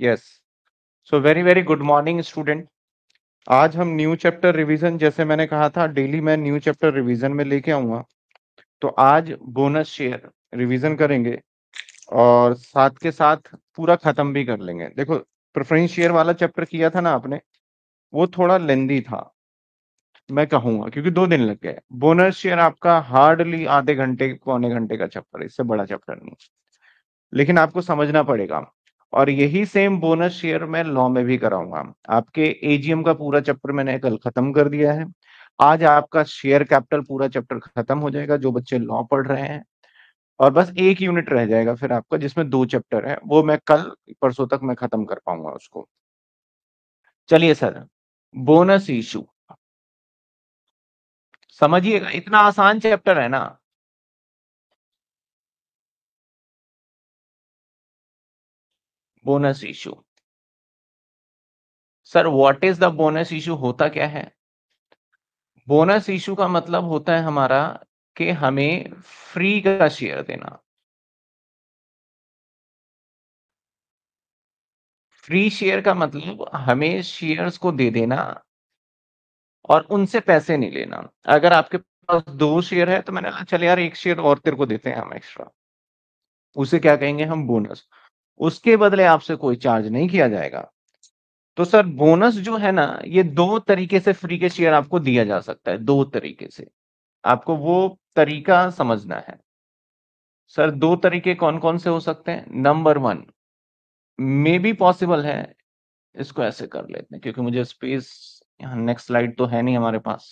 Yes so very very good morning student आज हम new chapter revision जैसे मैंने कहा था डेली मैं न्यू चैप्टर रिवीजन में लेके आऊंगा तो आज बोनस शेयर रिवीजन करेंगे और साथ के साथ पूरा खत्म भी कर लेंगे देखो प्रेफरेंस शेयर वाला चैप्टर किया था ना आपने वो थोड़ा लेंदी था मैं कहूंगा क्योंकि दो दिन लग गए बोनस शेयर आपका हार्डली आधे घंटे पौने घंटे का चैप्टर इससे बड़ा चैप्टर नहीं लेकिन आपको समझना पड़ेगा और यही सेम बोनस शेयर मैं लॉ में भी कराऊंगा आपके एजीएम का पूरा चैप्टर मैंने कल खत्म कर दिया है आज आपका शेयर कैपिटल पूरा चैप्टर खत्म हो जाएगा जो बच्चे लॉ पढ़ रहे हैं और बस एक यूनिट रह जाएगा फिर आपका जिसमें दो चैप्टर है वो मैं कल परसों तक मैं खत्म कर पाऊंगा उसको चलिए सर बोनस इशू समझिएगा इतना आसान चैप्टर है ना bonus issue sir what is the bonus issue होता क्या है बोनस इशू का मतलब होता है हमारा कि हमें फ्री का शेयर देना फ्री शेयर का मतलब हमें शेयर्स को दे देना और उनसे पैसे नहीं लेना अगर आपके पास दो शेयर है तो मैंने कहा चल यार एक शेयर और तेरे को देते हैं हम एक्स्ट्रा उसे क्या कहेंगे हम बोनस उसके बदले आपसे कोई चार्ज नहीं किया जाएगा तो सर बोनस जो है ना ये दो तरीके से फ्री के शेयर आपको दिया जा सकता है दो तरीके से आपको वो तरीका समझना है सर दो तरीके कौन कौन से हो सकते हैं number one may be possible है इसको ऐसे कर लेते हैं क्योंकि मुझे स्पेस यहाँ नेक्स्ट स्लाइड तो है नहीं हमारे पास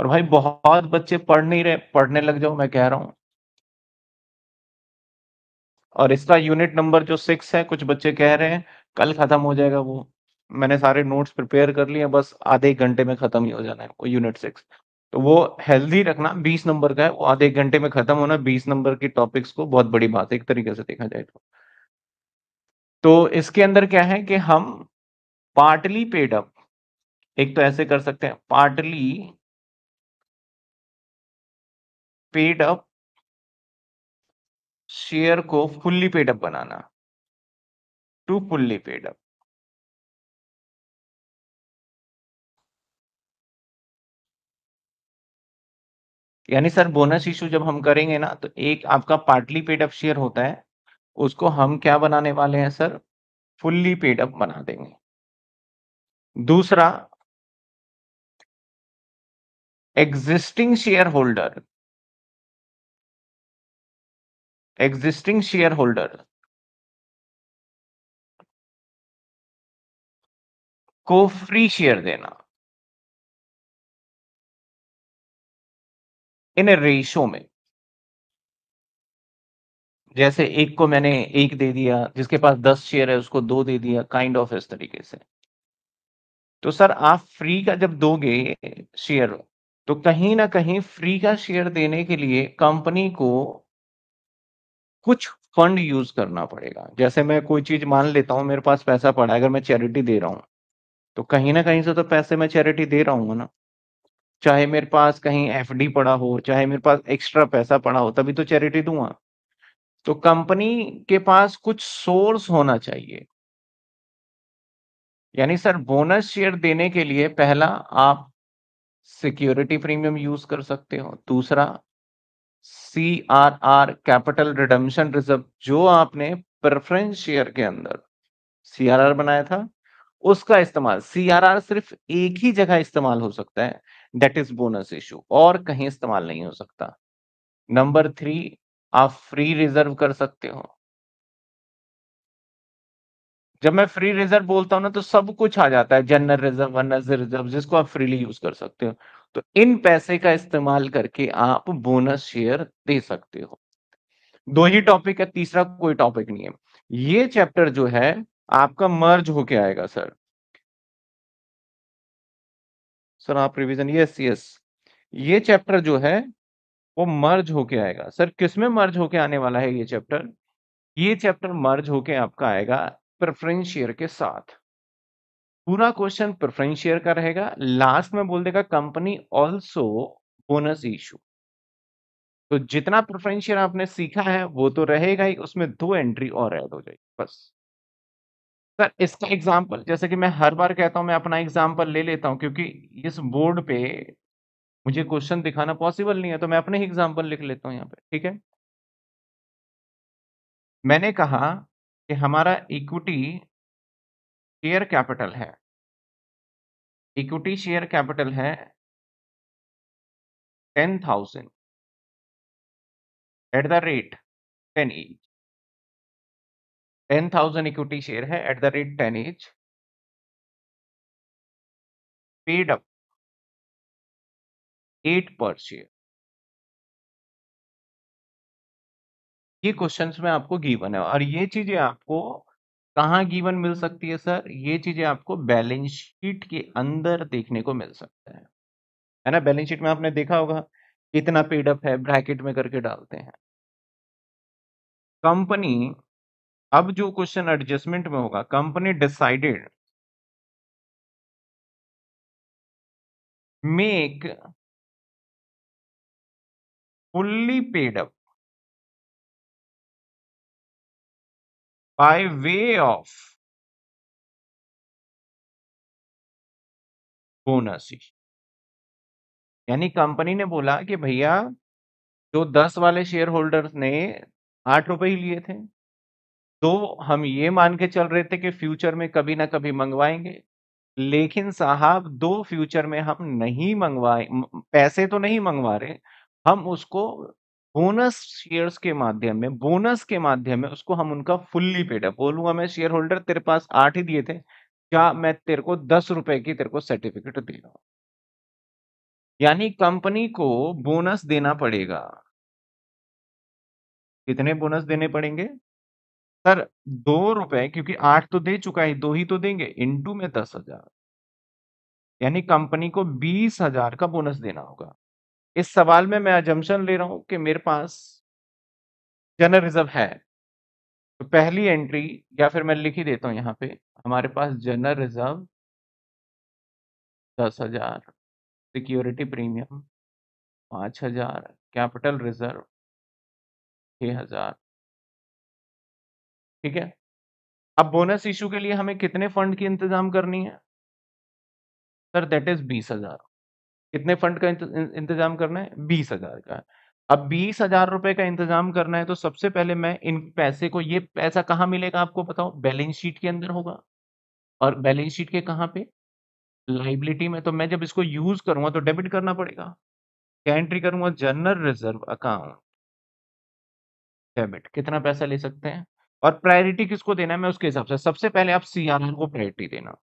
और भाई बहुत बच्चे पढ़ नहीं रहे पढ़ने लग जाओ मैं कह रहा हूं और इसका यूनिट नंबर जो सिक्स है कुछ बच्चे कह रहे हैं कल खत्म हो जाएगा वो मैंने सारे नोट्स प्रिपेयर कर लिए बस आधे घंटे में खत्म ही हो जाना है वो यूनिट सिक्स तो वो हेल्दी रखना बीस नंबर का है वो आधे एक घंटे में खत्म होना बीस नंबर की टॉपिक्स को बहुत बड़ी बात है एक तरीके से देखा जाए तो तो इसके अंदर क्या है कि हम पार्टली पेड अप एक तो ऐसे कर सकते हैं पार्टली पेड अप शेयर को फुल्ली पेडअप बनाना टू फुल्ली पेडअप यानी सर बोनस इशू जब हम करेंगे ना तो एक आपका पार्टली पेड अप शेयर होता है उसको हम क्या बनाने वाले हैं सर फुल्ली पेड अप बना देंगे दूसरा existing share holder Existing shareholder को फ्री शेयर देना इन रेशो में जैसे एक को मैंने एक दे दिया जिसके पास दस शेयर है उसको दो दे दिया काइंड ऑफ इस तरीके से तो सर आप फ्री का जब दोगे शेयर तो कहीं ना कहीं फ्री का शेयर देने के लिए कंपनी को कुछ फंड यूज करना पड़ेगा जैसे मैं कोई चीज मान लेता हूँ मेरे पास पैसा पड़ा है अगर मैं चैरिटी दे रहा हूँ तो कहीं ना कहीं से तो पैसे मैं चैरिटी दे रहा हूँ ना चाहे मेरे पास कहीं एफ पड़ा हो चाहे मेरे पास एक्स्ट्रा पैसा पड़ा हो तभी तो चैरिटी दूंगा तो कंपनी के पास कुछ सोर्स होना चाहिए यानी सर बोनस शेयर देने के लिए पहला आप सिक्योरिटी प्रीमियम यूज कर सकते हो दूसरा C R R capital redemption reserve जो आपने प्रेफरेंस शेयर के अंदर सी आर आर बनाया था उसका इस्तेमाल सी आर आर सिर्फ एक ही जगह इस्तेमाल हो सकता है डेट इज बोनस इशू और कहीं इस्तेमाल नहीं हो सकता नंबर थ्री आप फ्री रिजर्व कर सकते हो जब मैं फ्री रिजर्व बोलता हूं ना तो सब कुछ आ जाता है जनरल रिजर्व रिजर्व जिसको आप फ्रीली यूज कर सकते हो तो इन पैसे का इस्तेमाल करके आप बोनस शेयर दे सकते हो दो ही टॉपिक है तीसरा कोई टॉपिक नहीं है ये चैप्टर जो है आपका मर्ज होके आएगा सर सर आप रिविजन यस यस ये चैप्टर जो है वो मर्ज होके आएगा सर किसमें मर्ज होके आने वाला है ये चैप्टर ये चैप्टर मर्ज होके आपका आएगा प्रेफरेंशियर के साथ पूरा क्वेश्चन प्रेफरेंशियर का रहेगा लास्ट में बोल देगा कंपनी ऑल्सो बोनस इशू तो जितना प्रेफरेंशियर आपने सीखा है वो तो रहेगा ही उसमें दो एंट्री और ऐड हो जाएगी बस सर इसका एग्जांपल जैसे कि मैं हर बार कहता हूं मैं अपना एग्जांपल ले लेता हूं क्योंकि इस बोर्ड पे मुझे क्वेश्चन दिखाना पॉसिबल नहीं है तो मैं अपने ही एग्जाम्पल लिख लेता हूँ यहाँ पे ठीक है मैंने कहा कि हमारा इक्विटी शेयर कैपिटल है इक्विटी शेयर कैपिटल है ten thousand at the rate ten each ten thousand equity share है at the rate ten each paid up at par share ये क्वेश्चन में आपको गीवन है और ये चीजें आपको कहाँ गीवन मिल सकती है सर ये चीजें आपको बैलेंस शीट के अंदर देखने को मिल सकता है है ना बैलेंस शीट में आपने देखा होगा इतना पेडअप है ब्रैकेट में करके डालते हैं कंपनी अब जो क्वेश्चन एडजस्टमेंट में होगा company decided make fully paid up by way of bonus यानी कंपनी ने बोला कि भैया जो दस वाले शेयर होल्डर्स ने आठ रुपए ही लिए थे तो हम ये मान के चल रहे थे कि फ्यूचर में कभी ना कभी मंगवाएंगे लेकिन साहब दो फ्यूचर में हम नहीं मंगवाए पैसे तो नहीं मंगवा रहे हम उसको बोनस शेयर्स के माध्यम में बोनस के माध्यम में उसको हम उनका फुल्ली पेड है बोलूंगा मैं शेयर होल्डर तेरे पास आठ ही दिए थे क्या मैं तेरे को दस रुपए की तेरे को सर्टिफिकेट दे रहा हूं यानी कंपनी को बोनस देना पड़ेगा कितने बोनस देने पड़ेंगे सर दो रुपए क्योंकि आठ तो दे चुका है दो ही तो देंगे इंटू में दस हजार यानी कंपनी को बीस हजार का बोनस देना होगा इस सवाल में मैं अजम्पन ले रहा हूं कि मेरे पास जनरल रिजर्व है तो पहली एंट्री या फिर मैं लिख ही देता हूं यहाँ पे हमारे पास जनरल रिजर्व दस हजार सिक्योरिटी प्रीमियम पाँच हजार कैपिटल रिजर्व छः हजार ठीक है अब बोनस इशू के लिए हमें कितने फंड की इंतजाम करनी है सर दैट इज बीस हजार कितने फंड का इंतजाम करना है बीस हजार का अब बीस हजार रुपए का इंतजाम करना है तो सबसे पहले मैं इन पैसे को ये पैसा कहाँ मिलेगा आपको बताओ बैलेंस शीट के अंदर होगा और बैलेंस शीट के कहाँ पे लाइबिलिटी में तो मैं जब इसको यूज करूंगा तो डेबिट करना पड़ेगा क्या एंट्री करूंगा जनरल रिजर्व अकाउंट डेबिट कितना पैसा ले सकते हैं और प्रायोरिटी किसको देना है मैं उसके हिसाब से सबसे पहले आप सीआरएल को प्रायोरिटी देना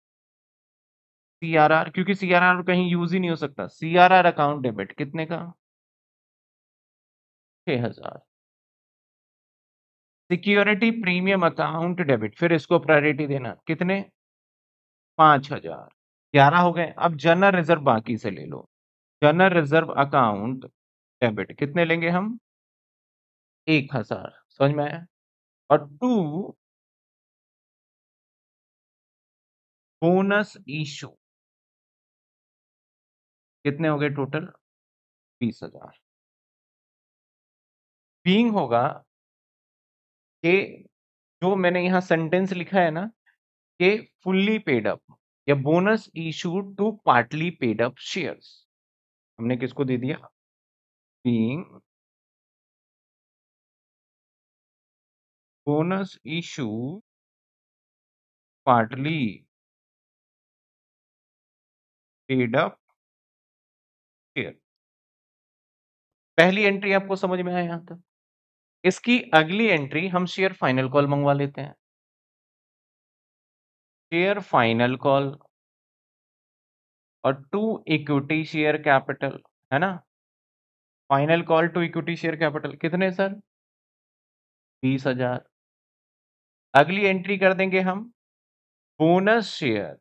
सीआरआर क्योंकि सीआरआर कहीं यूज ही नहीं हो सकता सीआरआर अकाउंट डेबिट कितने का छह हजार सिक्योरिटी प्रीमियम अकाउंट डेबिट फिर इसको प्रायोरिटी देना कितने पांच हजार ग्यारह हो गए अब जनरल रिजर्व बाकी से ले लो जनरल रिजर्व अकाउंट डेबिट कितने लेंगे हम एक हजार समझ में आया और टू बोनस इशू कितने हो गए टोटल बीस हजार बींग होगा के जो मैंने यहां सेंटेंस लिखा है ना के फुल्ली पेड अप या bonus issue to partly paid up shares हमने किसको दे दिया being bonus issue partly paid up share पहली एंट्री आपको समझ में आया यहां तक इसकी अगली एंट्री हम शेयर फाइनल कॉल मंगवा लेते हैं शेयर फाइनल कॉल और टू इक्विटी शेयर कैपिटल है ना final call to equity share capital कितने सर बीस हजार अगली एंट्री कर देंगे हम बोनस शेयर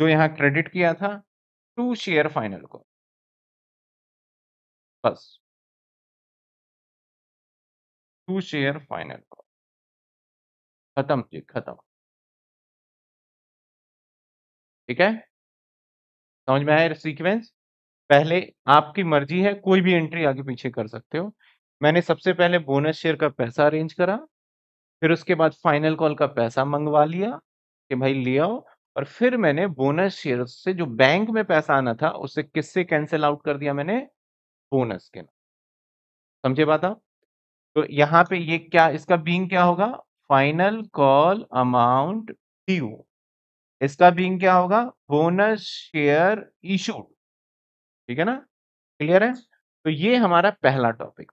जो यहां क्रेडिट किया था टू शेयर फाइनल को बस टू शेयर फाइनल को खत्म थी खत्म ठीक है समझ में आया सीक्वेंस पहले आपकी मर्जी है कोई भी एंट्री आगे पीछे कर सकते हो मैंने सबसे पहले बोनस शेयर का पैसा अरेंज करा फिर उसके बाद फाइनल कॉल का पैसा मंगवा लिया कि भाई ले आओ और फिर मैंने बोनस शेयर से जो बैंक में पैसा आना था उसे किससे कैंसिल आउट कर दिया मैंने बोनस के नाम समझे बात आप तो यहाँ पे ये क्या इसका बींग क्या होगा फाइनल कॉल अमाउंट ड्यू इसका बींग क्या होगा बोनस शेयर इशूड ठीक है ना क्लियर है तो ये हमारा पहला टॉपिक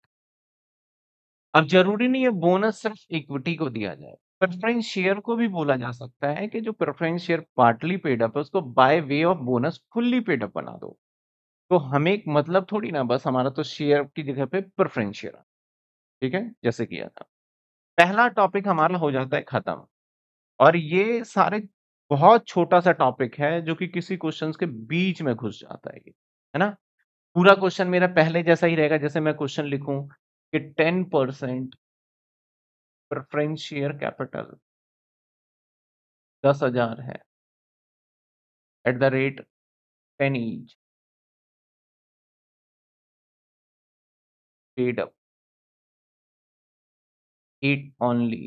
अब जरूरी नहीं है बोनस सिर्फ इक्विटी को दिया जाए प्रेफरेंस शेयर को भी बोला जा सकता है कि जो preference share partly paid up है उसको by way of bonus fully paid up बना दो तो हमें एक मतलब थोड़ी ना बस हमारा तो शेयर की जगह पे प्रेफरेंस शेयर ठीक है जैसे किया था पहला टॉपिक हमारा हो जाता है खत्म और ये सारे बहुत छोटा सा टॉपिक है जो कि किसी क्वेश्चन के बीच में घुस जाता है है ना पूरा क्वेश्चन मेरा पहले जैसा ही रहेगा जैसे मैं क्वेश्चन लिखूं कि ten percent preference share capital दस हजार है at the rate ten each paid up at only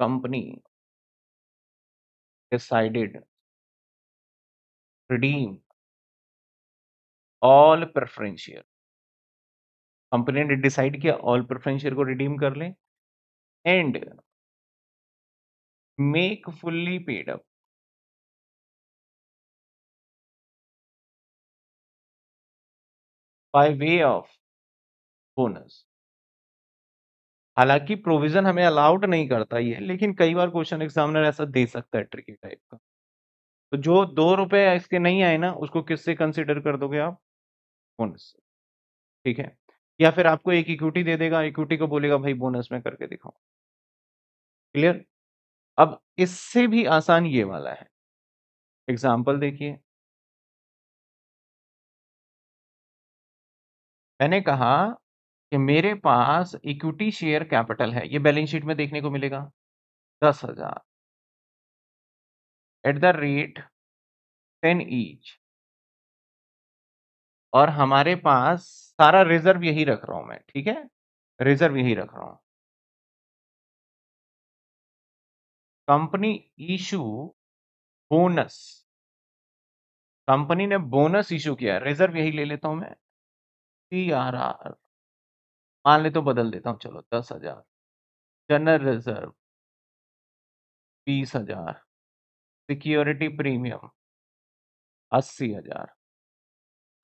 company decided redeem all preference share company ने डिसाइड किया ऑल प्रेफरेंस शेयर को रिडीम कर लें and make fully paid up by way of bonus हालांकि provision हमें allowed नहीं करता ये लेकिन कई बार क्वेश्चन एग्जामिनर ऐसा दे सकता है ट्रिकी टाइप का तो जो दो रुपए इसके नहीं आए ना उसको किससे कंसिडर कर दोगे आप बोनस से ठीक है या फिर आपको एक इक्विटी दे देगा इक्विटी को बोलेगा भाई बोनस में करके दिखाओ क्लियर अब इससे भी आसान ये वाला है एग्जाम्पल देखिए मैंने कहा कि मेरे पास इक्विटी शेयर कैपिटल है ये बैलेंस शीट में देखने को मिलेगा दस हजार at the rate ten each और हमारे पास सारा रिजर्व यही रख रहा हूं मैं ठीक है रिजर्व यही रख रहा हूं कंपनी इशू बोनस कंपनी ने बोनस इशू किया रिजर्व यही ले लेता हूं मैं सी आर आर मान ले तो बदल देता हूं चलो दस हजार जनरल रिजर्व बीस हजार सिक्योरिटी प्रीमियम अस्सी हजार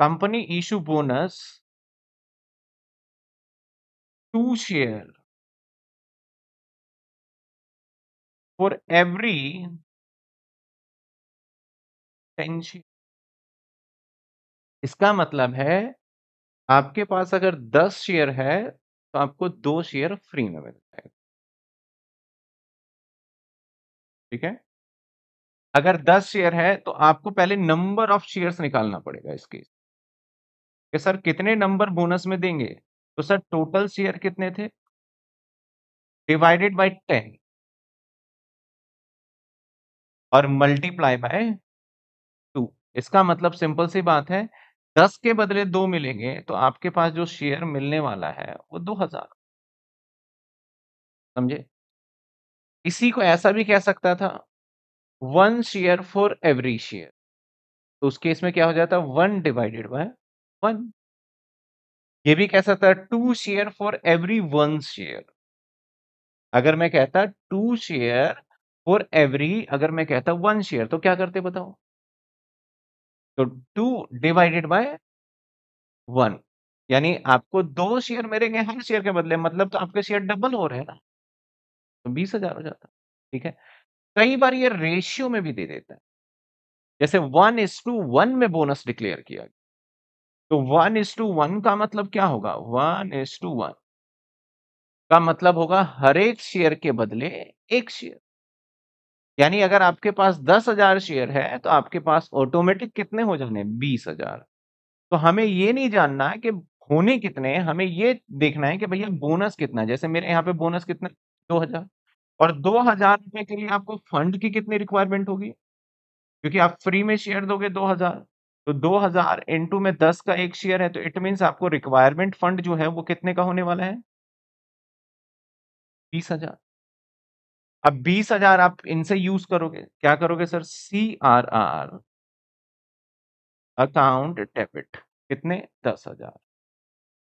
company issue bonus two share for every 10 share इसका मतलब है आपके पास अगर 10 शेयर है तो आपको दो शेयर फ्री में मिल जाएगा ठीक है अगर 10 शेयर है तो आपको पहले नंबर ऑफ शेयर्स निकालना पड़ेगा इस केस कि सर कितने नंबर बोनस में देंगे तो सर टोटल शेयर कितने थे डिवाइडेड बाय टेन और मल्टीप्लाई बाय टू इसका मतलब सिंपल सी बात है दस के बदले दो मिलेंगे तो आपके पास जो शेयर मिलने वाला है वो दो हजार समझे इसी को ऐसा भी कह सकता था one share for every share तो उसके इसमें क्या हो जाता वन डिवाइडेड बाय वन ये भी कह सकता है two share for every one share अगर मैं कहता टू शेयर फॉर एवरी अगर मैं कहता वन शेयर तो क्या करते बताओ तो टू डिवाइडेड बाय वन यानी आपको दो शेयर मेरे हर शेयर के बदले मतलब तो आपके शेयर डबल हो रहे हैं ना तो बीस हजार हो जाता ठीक है कई बार ये रेशियो में भी दे देता है जैसे वन इज टू वन में बोनस डिक्लेयर किया गया तो वन इज टू वन का मतलब क्या होगा वन इज टू वन का मतलब होगा हर एक शेयर के बदले एक शेयर यानी अगर आपके पास दस हजार शेयर है तो आपके पास ऑटोमेटिक कितने हो जाने बीस हजार तो हमें ये नहीं जानना है कि होने कितने हमें ये देखना है कि भैया बोनस कितना जैसे मेरे यहाँ पे बोनस कितना दो हजार और दो हजार रुपए के लिए आपको फंड की कितनी रिक्वायरमेंट होगी क्योंकि आप फ्री में शेयर दोगे दो हजार तो 2000 इंटू में 10 का एक शेयर है तो इट मीन आपको रिक्वायरमेंट फंड जो है वो कितने का होने वाला है बीस हजार अब बीस हजार आप इनसे यूज करोगे क्या करोगे sir C R R account debit कितने दस हजार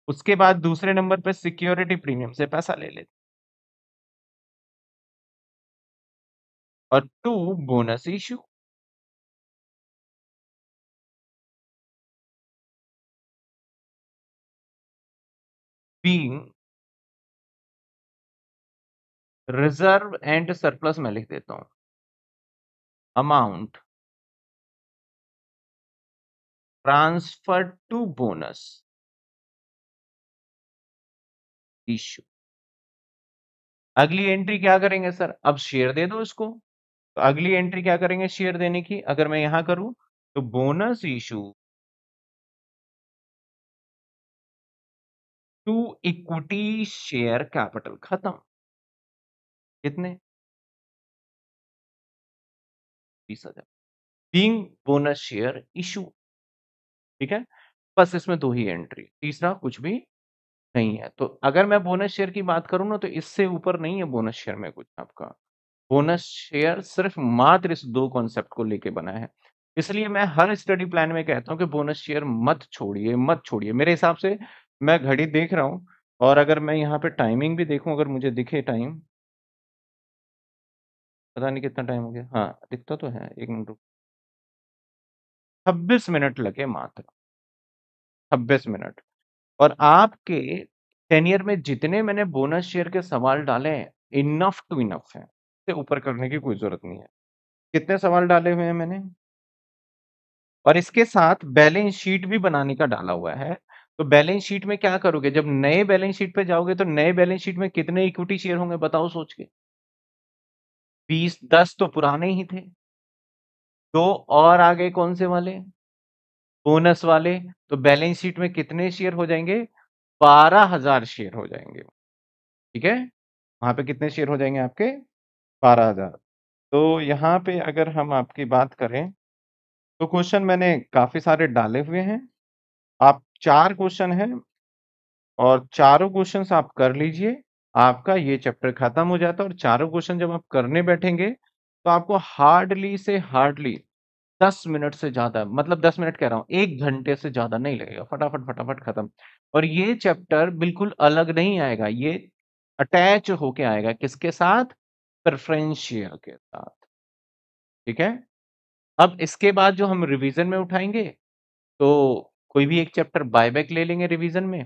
उसके बाद दूसरे नंबर पे सिक्योरिटी प्रीमियम से पैसा ले लेते और to bonus issue being reserve and surplus में लिख देता हूं amount transfer to bonus issue अगली एंट्री क्या करेंगे सर अब शेयर दे दो इसको तो अगली एंट्री क्या करेंगे शेयर देने की अगर मैं यहां करूं तो bonus issue to equity share capital खत्म कितने बीस हजार बींग बोनस शेयर इशू ठीक है बस इसमें दो ही एंट्री तीसरा कुछ भी नहीं है तो अगर मैं बोनस शेयर की बात करूं ना तो इससे ऊपर नहीं है बोनस शेयर में कुछ आपका बोनस शेयर सिर्फ मात्र इस दो कॉन्सेप्ट को लेके बना है इसलिए मैं हर स्टडी प्लान में कहता हूं कि बोनस शेयर मत छोड़िए मत छोड़िए मेरे हिसाब से मैं घड़ी देख रहा हूँ और अगर मैं यहाँ पे टाइमिंग भी देखूँ अगर मुझे दिखे टाइम पता नहीं कितना टाइम हो गया हाँ दिखता तो है एक मिनट रुक छब्बीस मिनट लगे मात्र छब्बीस मिनट और आपके टेनियर में जितने मैंने बोनस शेयर के सवाल डाले हैं इनफ टू इनफ है ऊपर करने की कोई जरूरत नहीं है कितने सवाल डाले हुए हैं मैंने और इसके साथ बैलेंस शीट भी बनाने का डाला हुआ है तो बैलेंस शीट में क्या करोगे जब नए बैलेंस शीट पे जाओगे तो नए बैलेंस शीट में कितने इक्विटी शेयर होंगे बताओ सोच के बीस दस तो पुराने ही थे दो और आगे कौन से वाले बोनस वाले तो बैलेंस शीट में कितने शेयर हो जाएंगे बारह हजार शेयर हो जाएंगे ठीक है वहां पे कितने शेयर हो जाएंगे आपके बारह हजार तो यहाँ पे अगर हम आपकी बात करें तो क्वेश्चन मैंने काफी सारे डाले हुए हैं आप चार क्वेश्चन है और चारों क्वेश्चन आप कर लीजिए आपका ये चैप्टर खत्म हो जाता है और चारों क्वेश्चन जब आप करने बैठेंगे तो आपको हार्डली से हार्डली दस मिनट से ज्यादा मतलब दस मिनट कह रहा हूँ एक घंटे से ज्यादा नहीं लगेगा फटाफट फटाफट खत्म और ये चैप्टर बिल्कुल अलग नहीं आएगा ये अटैच होके आएगा किसके साथ प्रेफरेंशियल के साथ ठीक है अब इसके बाद जो हम रिवीजन में उठाएंगे तो कोई भी एक चैप्टर बायबैक ले लेंगे रिवीजन में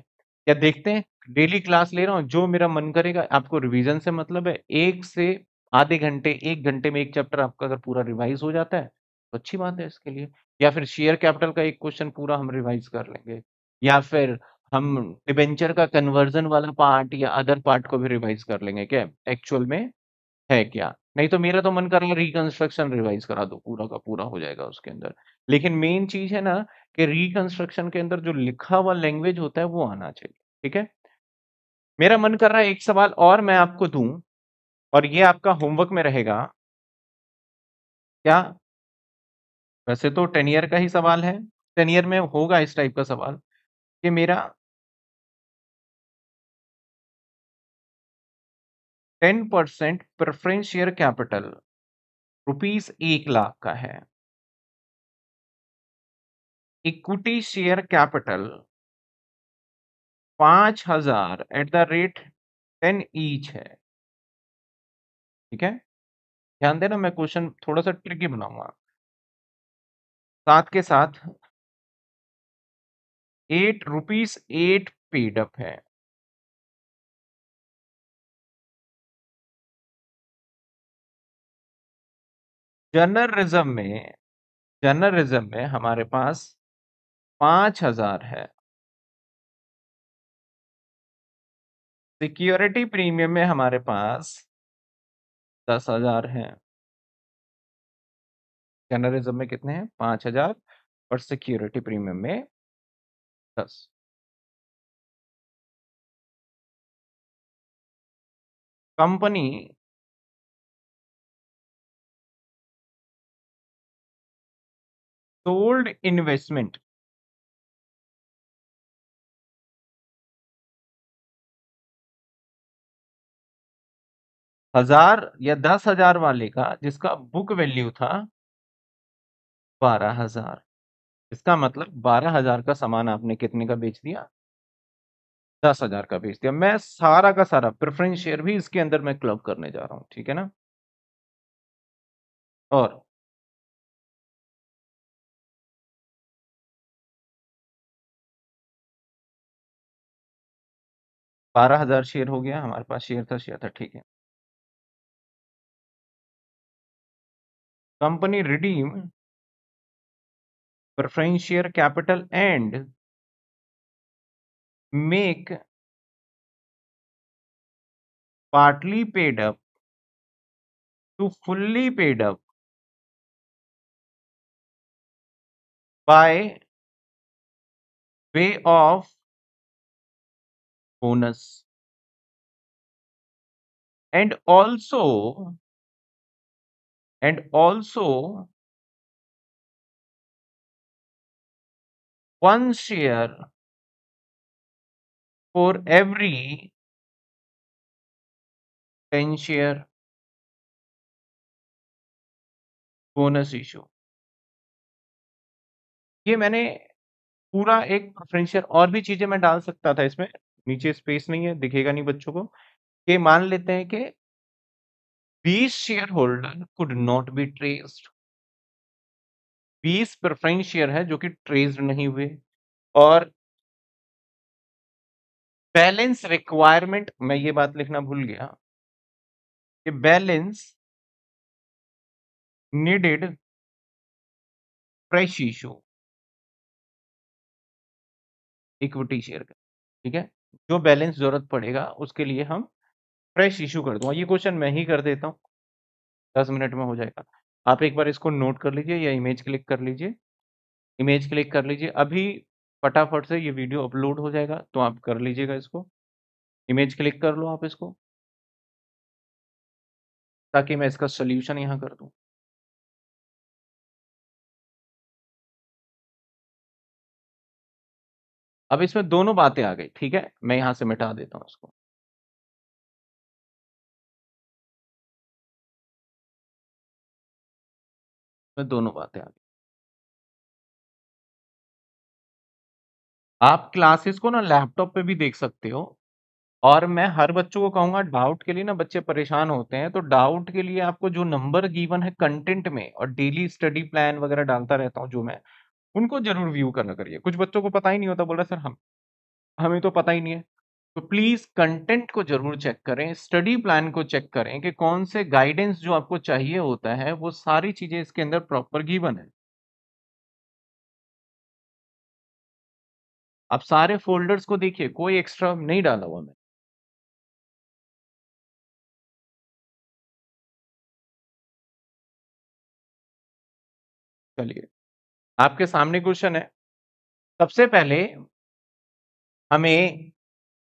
या देखते हैं डेली क्लास ले रहा हूँ जो मेरा मन करेगा आपको रिवीजन से मतलब है एक से आधे घंटे एक घंटे में एक चैप्टर आपका अगर पूरा रिवाइज हो जाता है तो अच्छी बात है इसके लिए या फिर शेयर कैपिटल का एक क्वेश्चन पूरा हम रिवाइज कर लेंगे या फिर हम डिबेंचर का कन्वर्जन वाला पार्ट या अदर पार्ट को भी रिवाइज कर लेंगे क्या एक्चुअल में है क्या नहीं तो मेरा तो मन कर रहा है रिकंस्ट्रक्शन रिवाइज करा दो पूरा का पूरा हो जाएगा उसके अंदर लेकिन मेन चीज है ना कि रिकंस्ट्रक्शन के अंदर जो लिखा हुआ लैंग्वेज होता है वो आना चाहिए ठीक है मेरा मन कर रहा है एक सवाल और मैं आपको दू और ये आपका होमवर्क में रहेगा क्या वैसे तो टेन ईयर का ही सवाल है टेन ईयर में होगा इस टाइप का सवाल कि मेरा ten percent preference share capital rupees एक लाख का है इक्विटी शेयर कैपिटल पांच हजार at the rate ten each है ठीक है ध्यान देना मैं क्वेश्चन थोड़ा सा ट्रिकी बनाऊंगा साथ के साथ एट रुपीज एट पेडअप है जर्नलिज्म में जर्नलिज्म में हमारे पास पांच हजार है सिक्योरिटी प्रीमियम में हमारे पास दस हजार है जर्नलिज्म में कितने हैं पांच हजार और सिक्योरिटी प्रीमियम में दस कंपनी sold investment हजार या दस हजार वाले का जिसका बुक वैल्यू था बारह हजार इसका मतलब बारह हजार का सामान आपने कितने का बेच दिया दस हजार का बेच दिया मैं सारा का सारा प्रेफरेंस शेयर भी इसके अंदर मैं क्लब करने जा रहा हूं ठीक है ना और बारह हजार शेयर हो गया हमारे पास शेयर था शेयर था ठीक है company redeem preference share capital and make partly paid up to fully paid up by way of bonus. And also, and also, one share for every 10 share bonus issue ये मैंने पूरा एक preferential और भी चीजें मैं डाल सकता था इसमें नीचे स्पेस नहीं है दिखेगा नहीं बच्चों को ये मान लेते हैं कि बीस share holder could not be traced बीस प्रेफरेंस शेयर है जो कि ट्रेस्ड नहीं हुए और बैलेंस रिक्वायरमेंट मैं ये बात लिखना भूल गया कि balance needed fresh issue equity share का ठीक है जो बैलेंस जरूरत पड़ेगा उसके लिए हम फ्रेश इशू कर दूंगा ये क्वेश्चन मैं ही कर देता हूँ दस मिनट में हो जाएगा आप एक बार इसको नोट कर लीजिए या इमेज क्लिक कर लीजिए इमेज क्लिक कर लीजिए अभी फटाफट से ये वीडियो अपलोड हो जाएगा तो आप कर लीजिएगा इसको इमेज क्लिक कर लो आप इसको ताकि मैं इसका सोल्यूशन यहाँ कर दूँ अब इसमें दोनों बातें आ गई ठीक है मैं यहां से मिटा देता हूं इसको मैं दोनों बातें आ गई आप क्लासेस को ना लैपटॉप पे भी देख सकते हो और मैं हर बच्चों को कहूंगा डाउट के लिए ना बच्चे परेशान होते हैं तो डाउट के लिए आपको जो नंबर गिवन है कंटेंट में और डेली स्टडी प्लान वगैरह डालता रहता हूं जो मैं उनको जरूर व्यू करना करिए कुछ बच्चों को पता ही नहीं होता बोला सर हम हमें तो पता ही नहीं है तो प्लीज कंटेंट को जरूर चेक करें स्टडी प्लान को चेक करें कि कौन से गाइडेंस जो आपको चाहिए होता है वो सारी चीजें इसके अंदर प्रॉपर गिवन है आप सारे फोल्डर्स को देखिए कोई एक्स्ट्रा नहीं डाला हुआ मैं चलिए आपके सामने क्वेश्चन है सबसे पहले हमें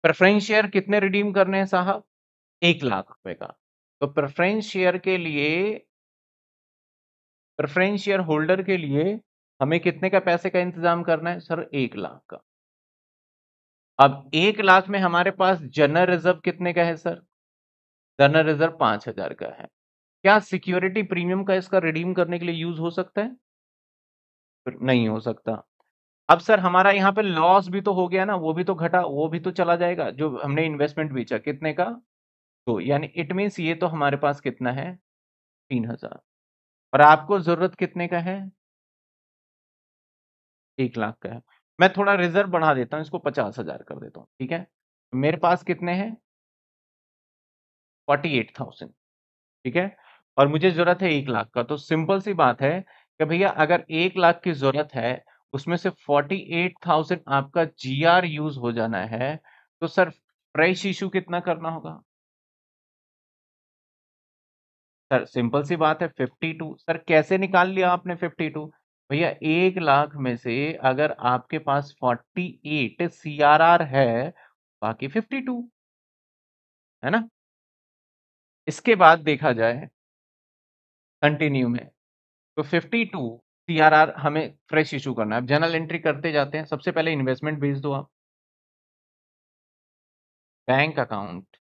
प्रेफरेंस शेयर कितने रिडीम करने हैं साहब एक लाख रुपए का तो प्रेफरेंस शेयर के लिए प्रेफरेंस शेयर होल्डर के लिए हमें कितने का पैसे का इंतजाम करना है सर एक लाख का अब एक लाख में हमारे पास जनरल रिजर्व कितने का है सर जनरल रिजर्व पांच हजार का है क्या सिक्योरिटी प्रीमियम का इसका रिडीम करने के लिए यूज हो सकता है नहीं हो सकता अब सर हमारा यहाँ पे लॉस भी तो हो गया ना वो भी तो घटा वो भी तो चला जाएगा जो हमने इन्वेस्टमेंट बेचा कितने का तो यानी इट मीन्स ये तो हमारे पास कितना है तीन हजार और आपको जरूरत कितने का है एक लाख का है मैं थोड़ा रिजर्व बढ़ा देता हूँ इसको पचास हजार कर देता हूँ ठीक है मेरे पास कितने हैं फोर्टी एट थाउजेंड ठीक है और मुझे जरूरत है एक लाख का तो सिंपल सी बात है कि भैया अगर एक लाख की जरूरत है उसमें से फोर्टी एट थाउजेंड आपका जीआर यूज हो जाना है तो सर फ्रेश इशू कितना करना होगा सर सिंपल सी बात है फिफ्टी टू सर कैसे निकाल लिया आपने फिफ्टी टू भैया एक लाख में से अगर आपके पास forty eight C R R है बाकी फिफ्टी टू है ना इसके बाद देखा जाए कंटिन्यू में तो 52 सीआरआर हमें फ्रेश इशू करना है अब जनरल एंट्री करते जाते हैं सबसे पहले इन्वेस्टमेंट भेज दो आप bank account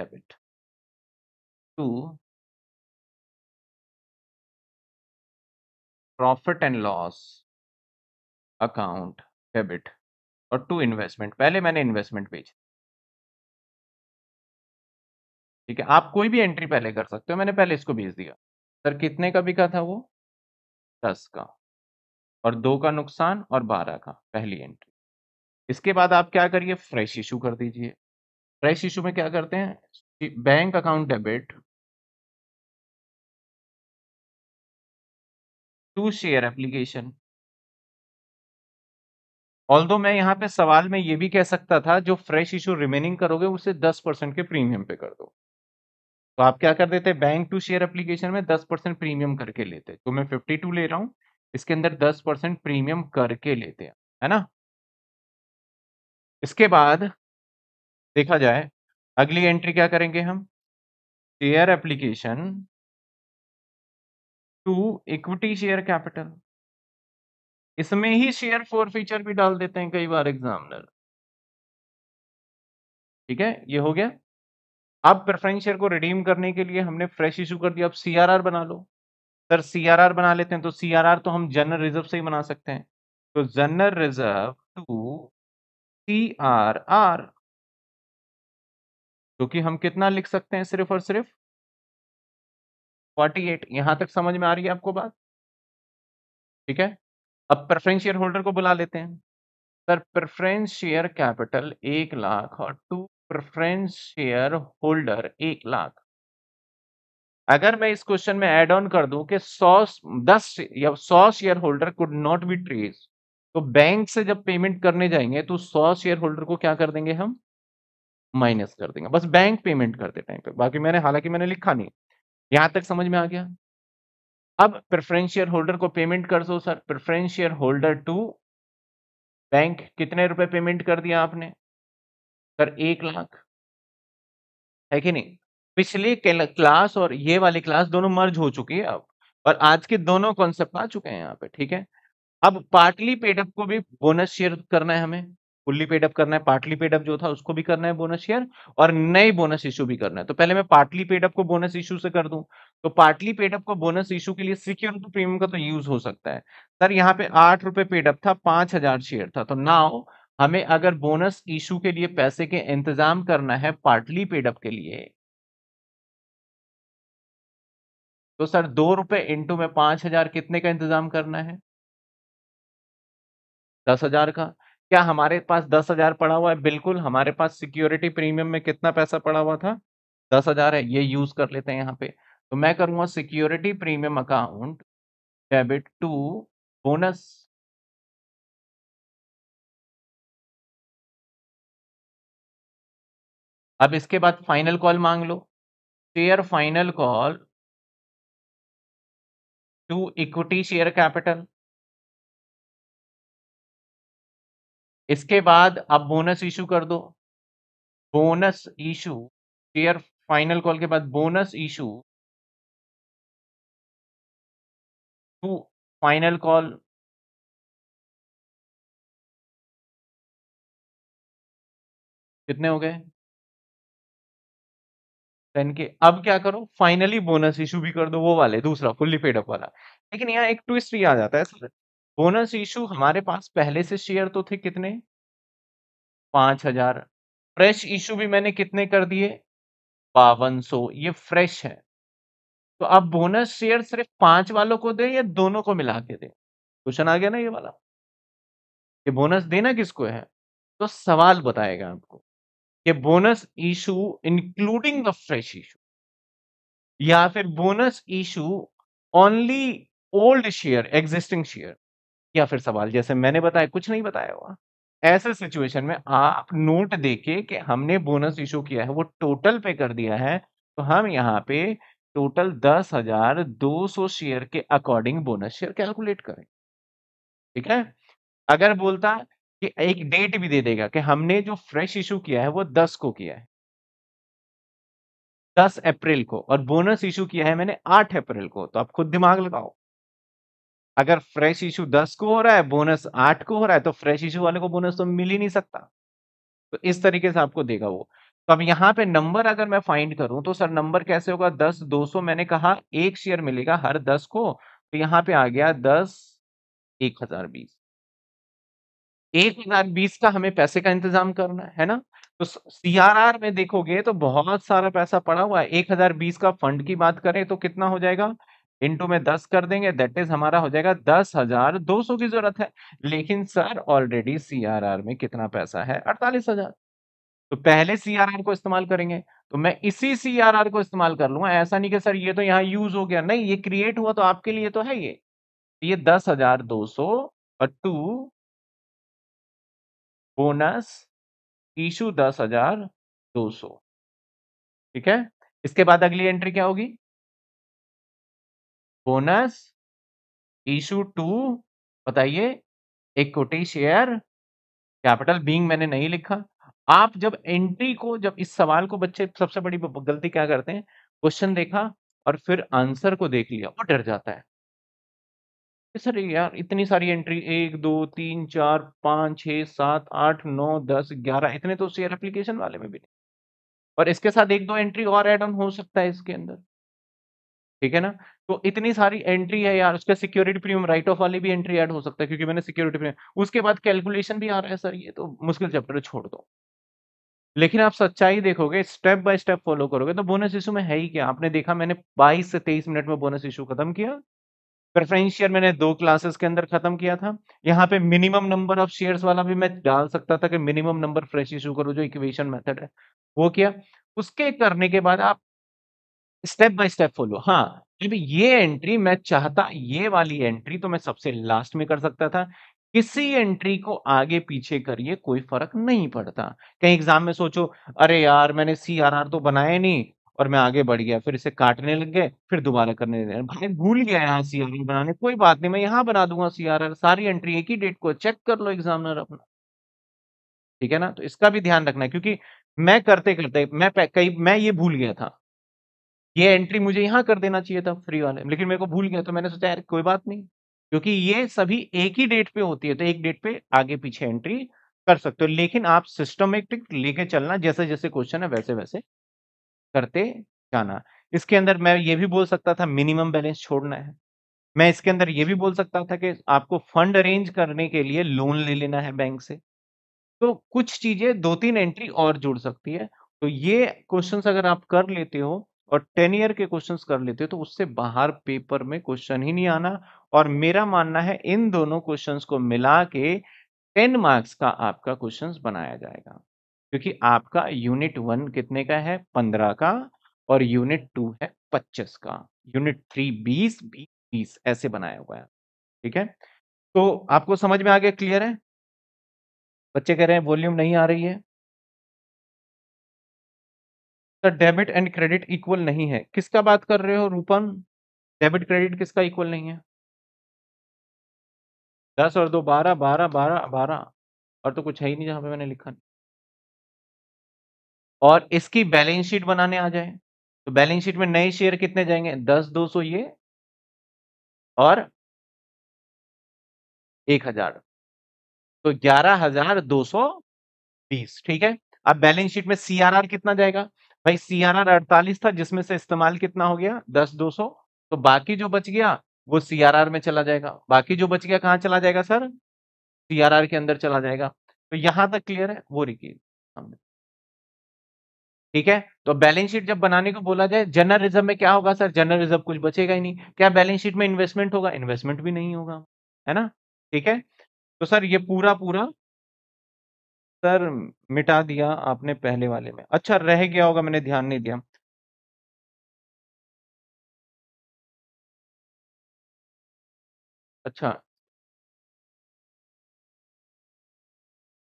debit to profit and loss account debit और टू इन्वेस्टमेंट पहले मैंने इन्वेस्टमेंट भेज ठीक है आप कोई भी एंट्री पहले कर सकते हो मैंने पहले इसको भेज दिया सर कितने का बिका था वो दस का और दो का नुकसान और बारह का पहली एंट्री इसके बाद आप क्या करिए फ्रेश इशू कर दीजिए फ्रेश इशू में क्या करते हैं bank account debit to share application all दो मैं यहाँ पे सवाल में ये भी कह सकता था जो फ्रेश इशू रिमेनिंग करोगे उसे दस परसेंट के प्रीमियम पे कर दो तो आप क्या कर देते हैं बैंक टू शेयर एप्लीकेशन में दस परसेंट प्रीमियम करके लेते तो मैं फिफ्टी टू ले रहा हूँ इसके अंदर दस परसेंट प्रीमियम करके लेते हैं है ना इसके बाद देखा जाए अगली एंट्री क्या करेंगे हम share application to equity share capital इसमें ही शेयर फोर फीचर भी डाल देते हैं कई बार एग्जामिनर ठीक है ये हो गया अब प्रेफरेंस शेयर को रिडीम करने के लिए हमने फ्रेश इशू कर दिया अब सीआरआर बना लो सर सीआरआर बना लेते हैं तो सीआरआर तो हम जनरल रिजर्व से ही बना सकते हैं तो जनरल रिजर्व टू सी क्योंकि हम कितना लिख सकते हैं सिर्फ और सिर्फ 48 यहां तक समझ में आ रही है आपको बात ठीक है अब प्रेफरेंस शेयर होल्डर को बुला लेते हैं सर प्रेफरेंस शेयर कैपिटल एक लाख और टू प्रेफरेंस शेयर होल्डर एक लाख अगर मैं इस क्वेश्चन में एड ऑन कर दूं कि सौ दस या सौ share holder could not be trace तो बैंक से जब पेमेंट करने जाएंगे तो सौ शेयर होल्डर को क्या कर देंगे हम माइनस कर देंगे बस बैंक पेमेंट करते टाइम पे बाकी मैंने हालांकि मैंने लिखा नहीं यहां तक समझ में आ गया अब प्रेफरेंस शेयर होल्डर को पेमेंट कर दो sir preference share holder to bank कितने रुपए पेमेंट कर दिया आपने सर एक लाख है कि नहीं पिछली क्लास और ये वाली क्लास दोनों मर्ज हो चुकी है अब और आज के दोनों कॉन्सेप्ट आ चुके हैं यहाँ पे ठीक है अब पार्टली पेडअप को भी बोनस शेयर करना है हमें फुल्ली पेडअप करना है पार्टली पेडअप जो था उसको भी करना है बोनस शेयर और नए बोनस इशू भी करना है तो पहले मैं पार्टली पेडअप को बोनस इशू से कर दूं तो पार्टली पेडअप को बोनस इशू के लिए सिक्योर प्रीमियम का तो यूज हो सकता है सर यहाँ पे आठ रुपए पेडअप था पांच हजार शेयर था तो नाउ हमें अगर बोनस इशू के लिए पैसे के इंतजाम करना है पार्टली पेडअप के लिए तो सर दो रुपए इंटू में पांच हजार कितने का इंतजाम करना है दस हजार का क्या हमारे पास दस हजार पड़ा हुआ है बिल्कुल हमारे पास सिक्योरिटी प्रीमियम में कितना पैसा पड़ा हुआ था दस हजार है ये यूज कर लेते हैं यहाँ पे तो मैं करूंगा security premium account debit to bonus अब इसके बाद फाइनल कॉल मांग लो share final call to equity share capital इसके बाद आप बोनस इशू कर दो bonus issue share final call के बाद bonus issue to final call कितने हो गए टेन के अब क्या करो फाइनली बोनस इशू भी कर दो वो वाले दूसरा फुल्ली पेडअप वाला लेकिन यहाँ एक ट्विस्ट ये आ जाता है सर बोनस इशू हमारे पास पहले से शेयर तो थे कितने पांच हजार फ्रेश इशू भी मैंने कितने कर दिए बावन सो ये फ्रेश है तो अब बोनस शेयर सिर्फ पांच वालों को दे या दोनों को मिला के दे क्वेश्चन आ गया ना ये वाला ये बोनस देना किसको है तो सवाल बताएगा आपको कि bonus issue including the fresh issue या फिर bonus issue only old share existing share या फिर सवाल जैसे मैंने बताया कुछ नहीं बताया हुआ ऐसे सिचुएशन में आप नोट देखे कि हमने बोनस इशू किया है वो टोटल पे कर दिया है तो हम यहाँ पे टोटल दस हजार दो सौ शेयर के अकॉर्डिंग बोनस शेयर कैलकुलेट करें ठीक है अगर बोलता कि एक डेट भी दे देगा कि हमने जो फ्रेश इशू किया है वो दस को किया है दस अप्रैल को और बोनस इशू किया है मैंने आठ अप्रैल को तो आप खुद दिमाग लगाओ अगर फ्रेश इशू दस को हो रहा है बोनस आठ को हो रहा है तो फ्रेश इशू वाले को बोनस तो मिल ही नहीं सकता तो इस तरीके से आपको देगा वो तो अब यहाँ पे नंबर अगर मैं फाइंड करूं तो सर नंबर कैसे होगा दस दो सौ मैंने कहा एक शेयर मिलेगा हर दस को तो यहाँ पे आ गया दस एक हजार बीस एक हजार बीस का हमें पैसे का इंतजाम करना है ना तो आर में देखोगे तो बहुत सारा पैसा पड़ा हुआ है एक हजार बीस का फंड की बात करें तो कितना हो जाएगा इंटू में दस कर देंगे दैट इज हमारा हो जाएगा दस हजार दो सौ की जरूरत है लेकिन सर ऑलरेडी आर में कितना पैसा है अड़तालीस हजार तो पहले आर को इस्तेमाल करेंगे तो मैं इसी आर को इस्तेमाल कर लूंगा ऐसा नहीं कि सर ये तो यहाँ यूज हो गया नहीं ये क्रिएट हुआ तो आपके लिए तो है ये ये दस हजार दो सौ और टू बोनस इशू दस हजार दो सौ ठीक है इसके बाद अगली एंट्री क्या होगी बोनस इशू टू बताइए एक कोटी शेयर कैपिटल बींग मैंने नहीं लिखा आप जब एंट्री को जब इस सवाल को बच्चे सबसे बड़ी गलती क्या करते हैं क्वेश्चन देखा और फिर आंसर को देख लिया वो डर जाता है सर यार इतनी सारी एंट्री एक दो तीन चार पाँच छः सात आठ नौ दस ग्यारह इतने तो शेयर एप्लीकेशन वाले में भी नहीं और इसके साथ एक दो एंट्री और एड ऑन हो सकता है इसके अंदर ठीक है ना तो इतनी सारी एंट्री है यार उसका सिक्योरिटी प्रीमियम राइट ऑफ वाली भी एंट्री ऐड हो सकता है क्योंकि मैंने सिक्योरिटी प्रीमियम उसके बाद कैलकुलेशन भी आ रहा है सर ये तो मुश्किल चैप्टर छोड़ दो लेकिन आप सच्चाई देखोगे स्टेप बाय स्टेप फॉलो करोगे तो बोनस इशू में है ही क्या आपने देखा मैंने 22 से 23 मिनट में बोनस इशू खत्म किया प्रेफरेंस शेयर मैंने दो क्लासेस के अंदर खत्म किया था यहाँ पे मिनिमम नंबर ऑफ शेयर्स वाला भी मैं डाल सकता था कि मिनिमम नंबर फ्रेश इशू करो जो इक्वेशन मेथड है वो किया उसके करने के बाद आप स्टेप बाय स्टेप फॉलो हाँ जब ये एंट्री मैं चाहता ये वाली एंट्री तो मैं सबसे लास्ट में कर सकता था किसी एंट्री को आगे पीछे करिए कोई फर्क नहीं पड़ता कहीं एग्जाम में सोचो अरे यार मैंने सी आर आर तो बनाया नहीं और मैं आगे बढ़ गया फिर इसे काटने लग गए फिर दोबारा करने लगे भूल गया यहाँ सी बनाने कोई बात नहीं मैं यहाँ बना दूंगा सी सारी एंट्री एक ही डेट को चेक कर लो एग्जामिनर अपना ठीक है ना तो इसका भी ध्यान रखना है क्योंकि मैं करते करते मैं कई मैं ये भूल गया था ये एंट्री मुझे यहाँ कर देना चाहिए था फ्री वाले लेकिन मेरे को भूल गया तो मैंने सोचा यार कोई बात नहीं क्योंकि ये सभी एक ही डेट पे होती है तो एक डेट पे आगे पीछे एंट्री कर सकते हो लेकिन आप सिस्टमेटिक लेके चलना जैसे जैसे क्वेश्चन है वैसे वैसे करते जाना इसके अंदर मैं ये भी बोल सकता था मिनिमम बैलेंस छोड़ना है मैं इसके अंदर ये भी बोल सकता था कि आपको फंड अरेंज करने के लिए लोन ले लेना है बैंक से तो कुछ चीजें दो तीन एंट्री और जुड़ सकती है तो ये क्वेश्चंस अगर आप कर लेते हो और टेन ईयर के क्वेश्चंस कर लेते हो तो उससे बाहर पेपर में क्वेश्चन ही नहीं आना और मेरा मानना है इन दोनों क्वेश्चंस को मिला के टेन मार्क्स का आपका क्वेश्चंस बनाया जाएगा क्योंकि आपका यूनिट वन कितने का है पंद्रह का और यूनिट टू है पच्चीस का यूनिट थ्री बीस बीस बीस ऐसे बनाया हुआ है ठीक है तो आपको समझ में आ गया क्लियर है बच्चे कह रहे हैं वॉल्यूम नहीं आ रही है तो डेबिट एंड क्रेडिट इक्वल नहीं है किसका बात कर रहे हो रूपन डेबिट क्रेडिट किसका इक्वल नहीं है दस और दो बारह बारह बारह बारह और तो कुछ है ही नहीं जहां पे मैंने लिखा नहीं और इसकी बैलेंस शीट बनाने आ जाए तो बैलेंस शीट में नए शेयर कितने जाएंगे दस दो सौ ये और एक हजार तो ग्यारह हजार दो सौ बीस ठीक है अब बैलेंस शीट में सीआरआर कितना जाएगा भाई सीआरआर अड़तालीस था जिसमें से इस्तेमाल कितना हो गया दस दो सौ तो बाकी जो बच गया वो सीआरआर में चला जाएगा बाकी जो बच गया कहाँ चला जाएगा सर सीआरआर के अंदर चला जाएगा तो यहां तक क्लियर है वो रिकी हमने ठीक है तो बैलेंस शीट जब बनाने को बोला जाए जनरल रिजर्व में क्या होगा सर जनरल रिजर्व कुछ बचेगा ही नहीं क्या बैलेंस शीट में इन्वेस्टमेंट होगा इन्वेस्टमेंट भी नहीं होगा है ना ठीक है तो सर ये पूरा पूरा सर मिटा दिया आपने पहले वाले में अच्छा रह गया होगा मैंने ध्यान नहीं दिया अच्छा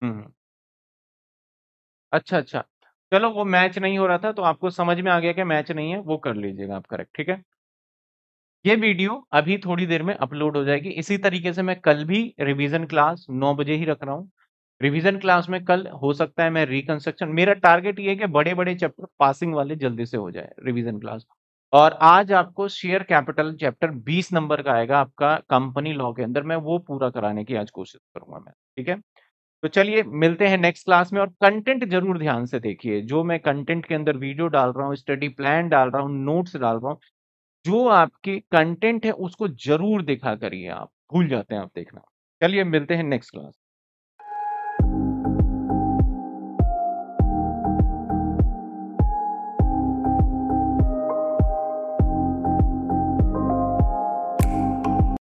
हम्म अच्छा अच्छा चलो वो मैच नहीं हो रहा था तो आपको समझ में आ गया कि मैच नहीं है वो कर लीजिएगा आप करेक्ट ठीक है ये वीडियो अभी थोड़ी देर में अपलोड हो जाएगी इसी तरीके से मैं कल भी रिवीजन क्लास नौ बजे ही रख रहा हूँ रिवीजन क्लास में कल हो सकता है मैं रिकंस्ट्रक्शन मेरा टारगेट ये है कि बड़े बड़े चैप्टर पासिंग वाले जल्दी से हो जाए रिवीजन क्लास और आज आपको शेयर कैपिटल चैप्टर बीस नंबर का आएगा आपका कंपनी लॉ के अंदर मैं वो पूरा कराने की आज कोशिश करूंगा मैं ठीक है तो चलिए मिलते हैं नेक्स्ट क्लास में और कंटेंट जरूर ध्यान से देखिए जो मैं कंटेंट के अंदर वीडियो डाल रहा हूँ स्टडी प्लान डाल रहा हूँ नोट्स डाल रहा हूँ जो आपके कंटेंट है उसको जरूर देखा करिए आप भूल जाते हैं आप देखना चलिए मिलते हैं नेक्स्ट क्लास